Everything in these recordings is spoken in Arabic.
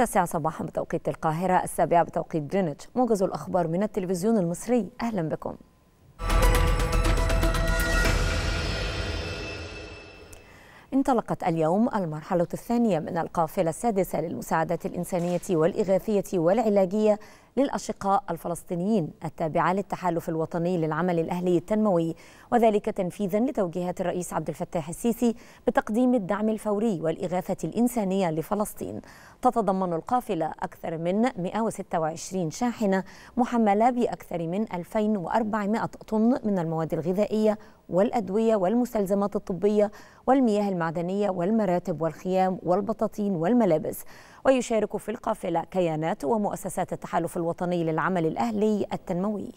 التاسعة صباحا بتوقيت القاهرة السابعة بتوقيت جرينتش موجز الأخبار من التلفزيون المصري أهلا بكم انطلقت اليوم المرحلة الثانية من القافلة السادسة للمساعدات الإنسانية والإغاثية والعلاجية للأشقاء الفلسطينيين التابعة للتحالف الوطني للعمل الأهلي التنموي وذلك تنفيذا لتوجيهات الرئيس عبد الفتاح السيسي بتقديم الدعم الفوري والإغاثة الإنسانية لفلسطين تتضمن القافلة أكثر من 126 شاحنة محملة بأكثر من 2400 طن من المواد الغذائية والأدوية والمستلزمات الطبية والمياه المعدنية والمراتب والخيام والبطاطين والملابس ويشارك في القافلة كيانات ومؤسسات التحالف الوطني الوطني للعمل الأهلي التنموي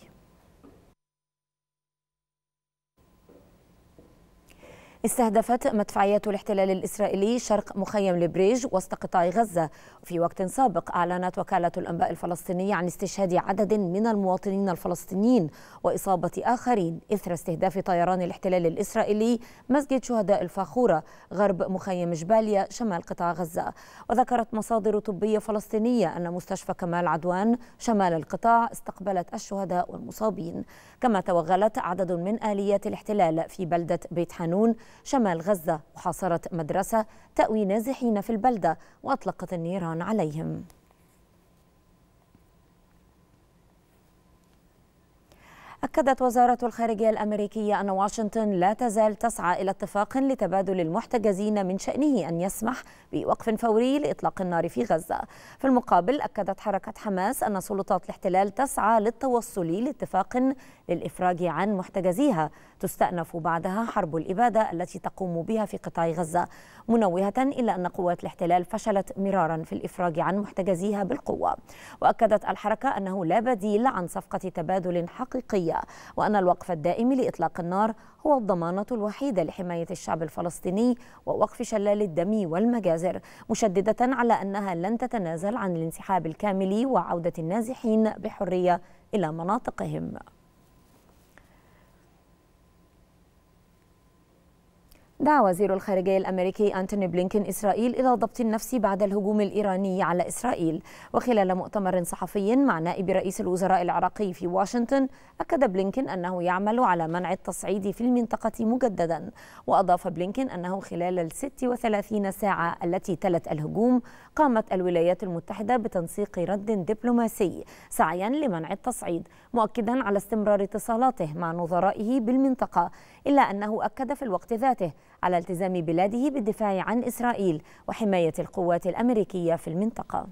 استهدفت مدفعيات الاحتلال الإسرائيلي شرق مخيم البريج وسط قطاع غزة في وقت سابق أعلنت وكالة الأنباء الفلسطينية عن استشهاد عدد من المواطنين الفلسطينيين وإصابة آخرين إثر استهداف طيران الاحتلال الإسرائيلي مسجد شهداء الفاخورة غرب مخيم جباليا شمال قطاع غزة وذكرت مصادر طبية فلسطينية أن مستشفى كمال عدوان شمال القطاع استقبلت الشهداء والمصابين كما توغلت عدد من آليات الاحتلال في بلدة بيت حانون شمال غزة وحاصرت مدرسة تأوي نازحين في البلدة وأطلقت النيران عليهم أكدت وزارة الخارجية الأمريكية أن واشنطن لا تزال تسعى إلى اتفاق لتبادل المحتجزين من شأنه أن يسمح بوقف فوري لإطلاق النار في غزة في المقابل أكدت حركة حماس أن سلطات الاحتلال تسعى للتوصل لاتفاق للإفراج عن محتجزيها تستأنف بعدها حرب الإبادة التي تقوم بها في قطاع غزة منوهة إلى أن قوات الاحتلال فشلت مرارا في الإفراج عن محتجزيها بالقوة وأكدت الحركة أنه لا بديل عن صفقة تبادل حقيقية الدولية وأن الوقف الدائم لإطلاق النار هو الضمانة الوحيدة لحماية الشعب الفلسطيني ووقف شلال الدم والمجازر مشددة على أنها لن تتنازل عن الانسحاب الكامل وعودة النازحين بحرية إلى مناطقهم دعا وزير الخارجية الأمريكي أنتوني بلينكين إسرائيل إلى ضبط النفس بعد الهجوم الإيراني على إسرائيل وخلال مؤتمر صحفي مع نائب رئيس الوزراء العراقي في واشنطن أكد بلينكين أنه يعمل على منع التصعيد في المنطقة مجددا وأضاف بلينكين أنه خلال ال 36 ساعة التي تلت الهجوم قامت الولايات المتحدة بتنسيق رد دبلوماسي سعيا لمنع التصعيد مؤكدا على استمرار اتصالاته مع نظرائه بالمنطقة إلا أنه أكد في الوقت ذاته على التزام بلاده بالدفاع عن إسرائيل وحماية القوات الأمريكية في المنطقة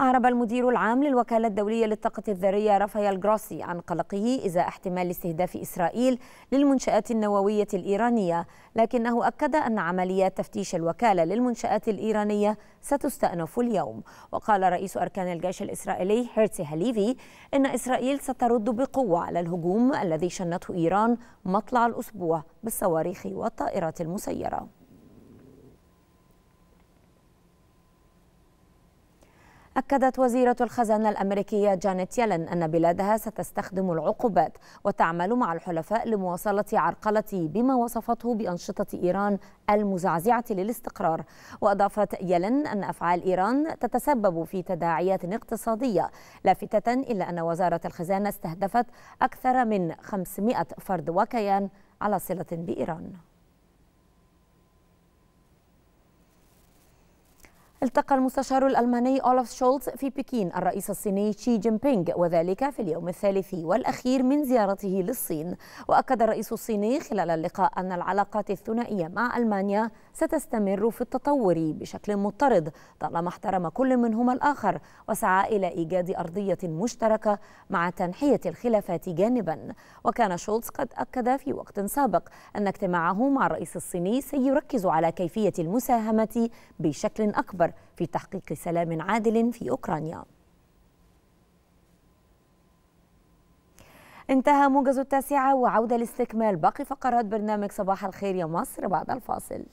أعرب المدير العام للوكالة الدولية للطاقة الذرية رافائيل جروسي عن قلقه إزاء احتمال استهداف إسرائيل للمنشآت النووية الإيرانية لكنه أكد أن عمليات تفتيش الوكالة للمنشآت الإيرانية ستستأنف اليوم وقال رئيس أركان الجيش الإسرائيلي هيرتسي هليفي إن إسرائيل سترد بقوة على الهجوم الذي شنته إيران مطلع الأسبوع بالصواريخ والطائرات المسيرة أكدت وزيرة الخزانة الأمريكية جانيت يلن أن بلادها ستستخدم العقوبات وتعمل مع الحلفاء لمواصلة عرقلة بما وصفته بأنشطة إيران المزعزعة للاستقرار وأضافت يلن أن أفعال إيران تتسبب في تداعيات اقتصادية لافتة إلا أن وزارة الخزانة استهدفت أكثر من 500 فرد وكيان على صلة بإيران التقى المستشار الألماني أولف شولتز في بكين الرئيس الصيني شي جين بينغ وذلك في اليوم الثالث والأخير من زيارته للصين وأكد الرئيس الصيني خلال اللقاء أن العلاقات الثنائية مع ألمانيا ستستمر في التطور بشكل مضطرد طالما احترم كل منهما الآخر وسعى إلى إيجاد أرضية مشتركة مع تنحية الخلافات جانبا وكان شولتز قد أكد في وقت سابق أن اجتماعه مع الرئيس الصيني سيركز على كيفية المساهمة بشكل أكبر الآخر في تحقيق سلام عادل في أوكرانيا انتهى موجز التاسعة وعودة لاستكمال باقي فقرات برنامج صباح الخير يا مصر بعد الفاصل